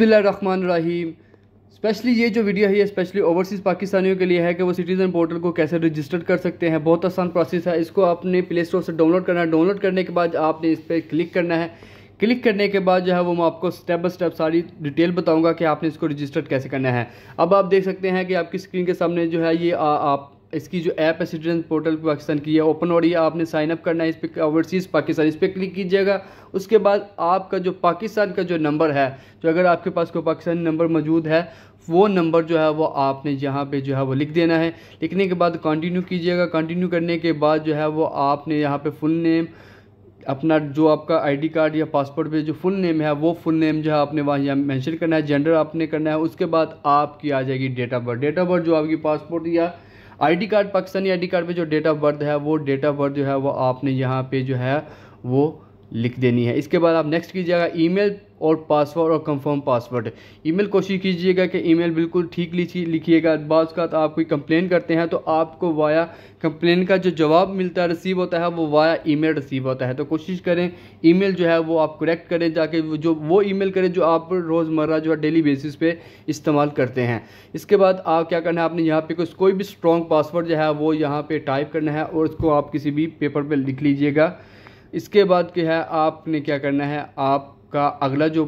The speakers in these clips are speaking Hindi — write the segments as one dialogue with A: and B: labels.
A: रहीम स्पेशली ये जो वीडियो है ये स्पेशली ओवरसीज़ पाकिस्तानियों के लिए है कि वो सिटीज़न पोर्टल को कैसे रजिस्टर कर सकते हैं बहुत आसान प्रोसेस है इसको आपने प्ले स्टोर से डाउनलोड करना है डाउनलोड करने के बाद आपने इस पर क्लिक करना है क्लिक करने के बाद जो है वो मैं आपको स्टेप बाय स्टेप सारी डिटेल बताऊंगा कि आपने इसको रजिस्टर कैसे करना है अब आप देख सकते हैं कि आपकी स्क्रीन के सामने जो है ये आ, आप इसकी जो ऐप है सिटीजन पोर्टल पाकिस्तान की है ओपन हो रही है आपने साइन अप करना है इस पर ओवरसीज़ पाकिस्तान इस पर क्लिक कीजिएगा उसके बाद आपका जो पाकिस्तान का जो नंबर है जो अगर आपके पास कोई पाकिस्तानी नंबर मौजूद है वो नंबर जो है वो आपने यहाँ पे जो है वो लिख देना है लिखने के बाद कंटिन्यू कीजिएगा कंटिन्यू करने के बाद जो है वो आपने यहाँ पर फुल नेम अपना जो आपका आईडी कार्ड या पासपोर्ट पे जो फुल नेम है वो फुल नेम जो है आपने वहाँ यहाँ मैंशन करना है जेंडर आपने करना है उसके बाद आपकी आ जाएगी date of birth date of birth जो आपकी पासपोर्ट या ID card Pakistani ID card पे जो डेट ऑफ बर्थ है वो डेट ऑफ बर्थ जो है वो आपने यहाँ पे जो है वो लिख देनी है इसके बाद आप नेक्स्ट कीजिएगा ईमेल और पासवर्ड और कंफर्म पासवर्ड ईमेल कोशिश कीजिएगा कि ईमेल बिल्कुल ठीक लिखिएगा बाद उसका आप कोई कंप्लेन करते हैं तो आपको वाया कंप्लेन का जो जवाब मिलता है रिसीव होता है वो वाया ईमेल रिसीव होता है तो कोशिश करें ईमेल जो है वो आप करेक्ट करें जाके जो वो ईमेल करें जो आप रोज़मर्रा जो है डेली बेसिस पे इस्तेमाल करते हैं इसके बाद आप क्या करना है आपने यहाँ पर कुछ कोई भी स्ट्रॉन्ग पासवर्ड जो है वो यहाँ पर टाइप करना है और उसको आप किसी भी पेपर पे लिख लीजिएगा इसके बाद क्या है आपने क्या करना है आप का अगला जो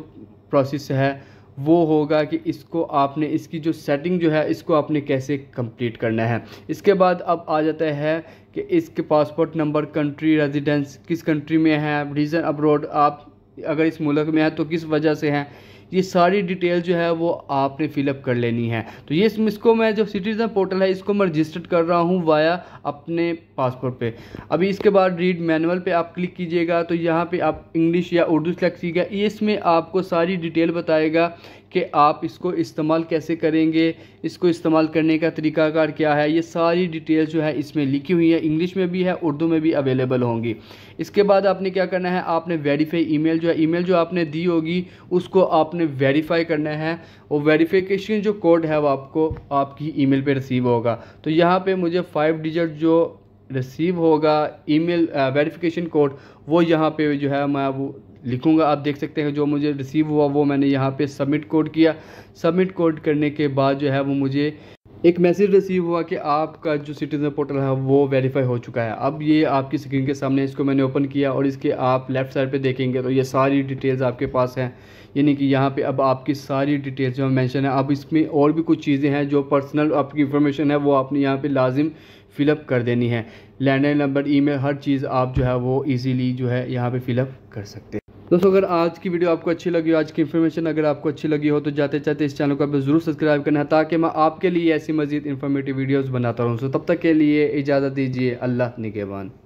A: प्रोसेस है वो होगा कि इसको आपने इसकी जो सेटिंग जो है इसको आपने कैसे कंप्लीट करना है इसके बाद अब आ जाता है कि इसके पासपोर्ट नंबर कंट्री रेजिडेंस किस कंट्री में है रीज़न अब्रोड आप अगर इस मुल्क में है तो किस वजह से हैं ये सारी डिटेल जो है वो आपने फिलअप कर लेनी है तो ये इसको मैं जो सिटीज़न पोर्टल है इसको मैं रजिस्टर्ड कर रहा हूँ वाया अपने पासपोर्ट पे अभी इसके बाद रीड मैनुअल पे आप क्लिक कीजिएगा तो यहाँ पे आप इंग्लिश या उर्दू सेलेक्ट कीजिएगा इसमें आपको सारी डिटेल बताएगा कि आप इसको इस्तेमाल कैसे करेंगे इसको इस्तेमाल करने का तरीकाकार क्या है ये सारी डिटेल जो है इसमें लिखी हुई है इंग्लिश में भी है उर्दू में भी अवेलेबल होंगी इसके बाद आपने क्या करना है आपने वेरीफाई ईमेल जो है ईमेल जो आपने दी होगी उसको आपने वेरीफाई करना है और वेरीफिकेशन जो कोड है वो आपको आपकी ई मेल रिसीव होगा तो यहाँ पर मुझे फाइव डिजिट जो रिसीव होगा ईमेल वेरिफिकेशन कोड वो यहाँ पे जो है मैं वो लिखूंगा आप देख सकते हैं जो मुझे रिसीव हुआ वो मैंने यहाँ पे सबमिट कोड किया सबमिट कोड करने के बाद जो है वो मुझे एक मैसेज रिसीव हुआ कि आपका जो सिटीज़न पोर्टल है वो वेरीफाई हो चुका है अब ये आपकी स्क्रीन के सामने इसको मैंने ओपन किया और इसके आप लेफ़्ट साइड पे देखेंगे तो ये सारी डिटेल्स आपके पास हैं यानी कि यहाँ पे अब आपकी सारी डिटेल्स जो मेंशन है अब इसमें और भी कुछ चीज़ें हैं जो पर्सनल आपकी इन्फॉर्मेशन है वो आपने यहाँ पर लाजिम फ़िलअप कर देनी है लैंडलाइन नंबर ई हर चीज़ आप जो है वो ईज़िली जो है यहाँ पर फ़िलअप कर सकते हैं दोस्तों अगर आज की वीडियो आपको अच्छी लगी हो आज की इन्फॉर्मेशन अगर आपको अच्छी लगी हो तो जाते जाते इस चैनल को आप जरूर सब्सक्राइब करना है ताकि मैं आपके लिए ऐसी मजीद इन्फॉर्मेटिव वीडियोज़ बनाता रहूँ सो तब तक के लिए इजाज़त दीजिए अल्लाह निगेबान